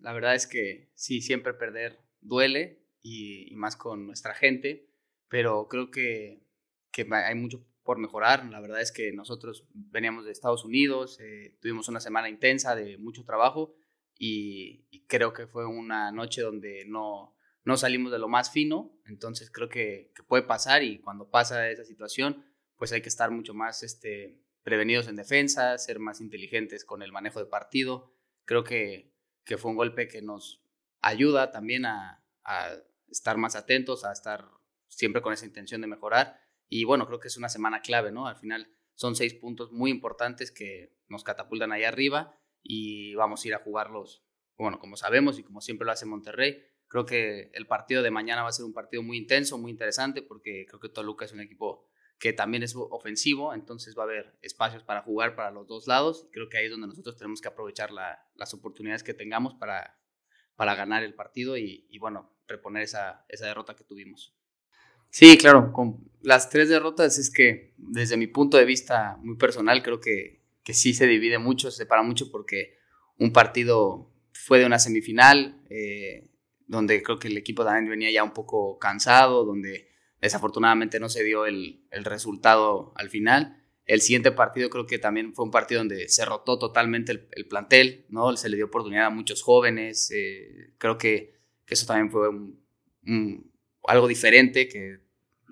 La verdad es que sí, siempre perder duele y, más con nuestra gente, pero creo que, que, hay mucho por mejorar. La verdad es que nosotros veníamos de Estados Unidos, eh, tuvimos una semana intensa de mucho trabajo y, creo que fue una noche donde no, no salimos de lo más fino, entonces creo que, que puede pasar y cuando pasa esa situación, pues hay que estar mucho más este, prevenidos en defensa, ser más inteligentes con el manejo de partido. Creo que que fue un golpe que nos ayuda también a, estar más atentos, a estar siempre con esa intención de mejorar. Y bueno, creo que es una semana clave, ¿no? Al final son seis puntos muy importantes que nos catapultan ahí arriba y vamos a ir a jugarlos, bueno, como sabemos y como siempre lo hace Monterrey. Creo que el partido de mañana va a ser un partido muy intenso, muy interesante, porque creo que Toluca es un equipo que también es ofensivo, entonces va a haber espacios para jugar para los dos lados. Creo que ahí es donde nosotros tenemos que aprovechar las oportunidades que tengamos para, para ganar el partido y, bueno, reponer esa, derrota que tuvimos. Sí, claro, con las tres derrotas es que desde mi punto de vista muy personal creo que, que sí se divide mucho, se separa mucho porque un partido fue de una semifinal, eh, donde creo que el equipo también venía ya un poco cansado, donde Desafortunadamente no se dio el, resultado al final. El siguiente partido creo que también fue un partido donde se rotó totalmente el, plantel, ¿no? Se le dio oportunidad a muchos jóvenes. Eh, creo que, eso también fue algo diferente, que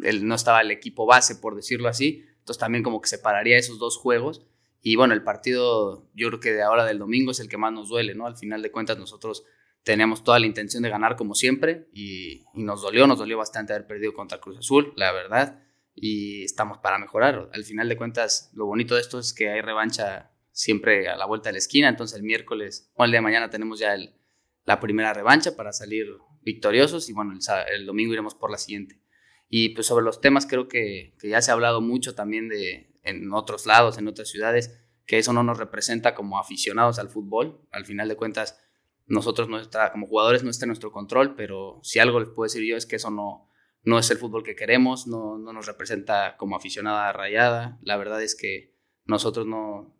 él, no estaba el equipo base, por decirlo así. Entonces también como que separaría esos dos juegos. Y bueno, el partido yo creo que de ahora del domingo es el que más nos duele, ¿no? Al final de cuentas nosotros teníamos toda la intención de ganar como siempre y, nos dolió, nos dolió bastante haber perdido contra Cruz Azul, la verdad, y estamos para mejorar. Al final de cuentas, lo bonito de esto es que hay revancha siempre a la vuelta de la esquina, entonces el miércoles o el día de mañana tenemos ya el, la primera revancha para salir victoriosos y bueno, el, el, domingo iremos por la siguiente. Y pues sobre los temas creo que, que ya se ha hablado mucho también de en otros lados, en otras ciudades, que eso no nos representa como aficionados al fútbol. Al final de cuentas, nosotros como jugadores no está en nuestro control, pero si algo les puedo decir yo es que eso no, es el fútbol que queremos, no, nos representa como aficionada rayada. La verdad es que nosotros no,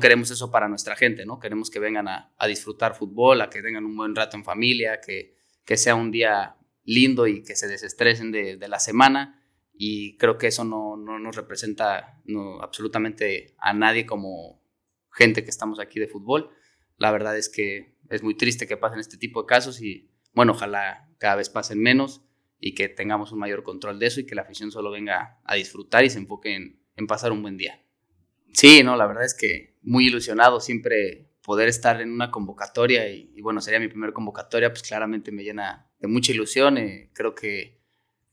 queremos eso para nuestra gente, ¿no? Queremos que vengan a, disfrutar fútbol, a que tengan un buen rato en familia, que, sea un día lindo y que se desestresen de, la semana. Y creo que eso no, nos representa absolutamente a nadie como gente que estamos aquí de fútbol la verdad es que es muy triste que pasen este tipo de casos y bueno, ojalá cada vez pasen menos y que tengamos un mayor control de eso y que la afición solo venga a disfrutar y se enfoque en, pasar un buen día. Sí, no, la verdad es que muy ilusionado siempre poder estar en una convocatoria y, bueno, sería mi primer convocatoria, pues claramente me llena de mucha ilusión, eh, creo que,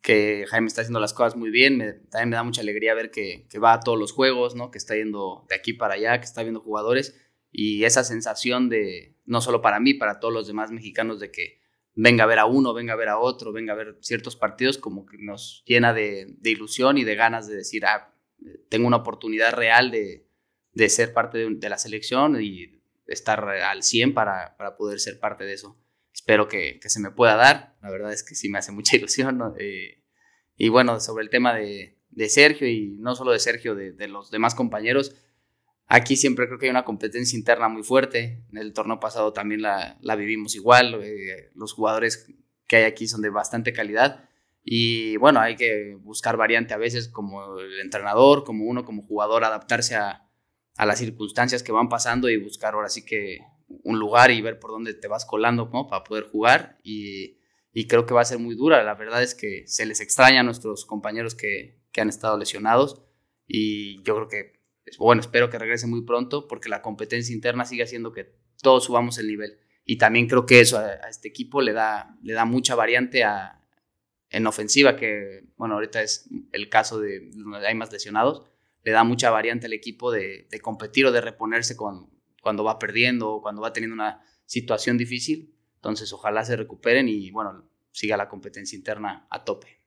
Jaime está haciendo las cosas muy bien, también me da mucha alegría ver que, que va a todos los juegos, ¿no? que está yendo de aquí para allá, que está viendo jugadores y esa sensación de, no solo para mí, para todos los demás mexicanos, de que venga a ver a uno, venga a ver a otro, venga a ver ciertos partidos, como que nos llena de, ilusión y de ganas de decir, ah, tengo una oportunidad real de, ser parte de, la selección y estar al 100 para, poder ser parte de eso. Espero que, se me pueda dar, la verdad es que sí me hace mucha ilusión. Eh, y bueno, sobre el tema de, Sergio y no solo de Sergio, de los demás compañeros, Aquí siempre creo que hay una competencia interna muy fuerte. En el torneo pasado también la, vivimos igual. Eh, los jugadores que hay aquí son de bastante calidad. Y bueno, hay que buscar variante a veces como el entrenador, como uno como jugador, adaptarse a, las circunstancias que van pasando y buscar ahora sí que un lugar y ver por dónde te vas colando ¿no? para poder jugar. Y, creo que va a ser muy dura. La verdad es que se les extraña a nuestros compañeros que han estado lesionados y yo creo que bueno, espero que regrese muy pronto porque la competencia interna sigue haciendo que todos subamos el nivel. Y también creo que eso a, este equipo le da, le da mucha variante en ofensiva, que bueno, ahorita es el caso de donde hay más lesionados, le da mucha variante al equipo de, competir o de reponerse cuando va perdiendo o cuando va teniendo una situación difícil. Entonces, ojalá se recuperen y bueno, siga la competencia interna a tope.